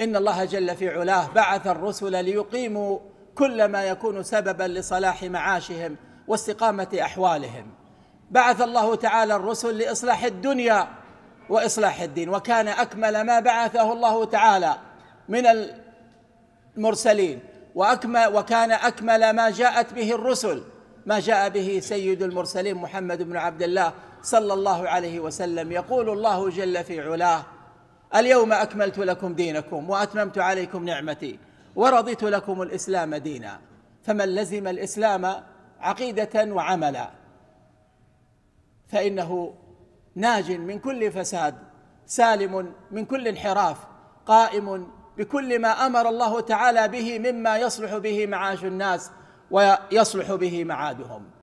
إن الله جل في علاه بعث الرسل ليقيموا كل ما يكون سببا لصلاح معاشهم واستقامة أحوالهم بعث الله تعالى الرسل لإصلاح الدنيا وإصلاح الدين وكان أكمل ما بعثه الله تعالى من المرسلين وأكمل وكان أكمل ما جاءت به الرسل ما جاء به سيد المرسلين محمد بن عبد الله صلى الله عليه وسلم يقول الله جل في علاه اليوم أكملت لكم دينكم وأتممت عليكم نعمتي ورضيت لكم الإسلام دينا فمن لزم الإسلام عقيدة وعملا فإنه ناج من كل فساد سالم من كل انحراف قائم بكل ما امر الله تعالى به مما يصلح به معاش الناس ويصلح به معادهم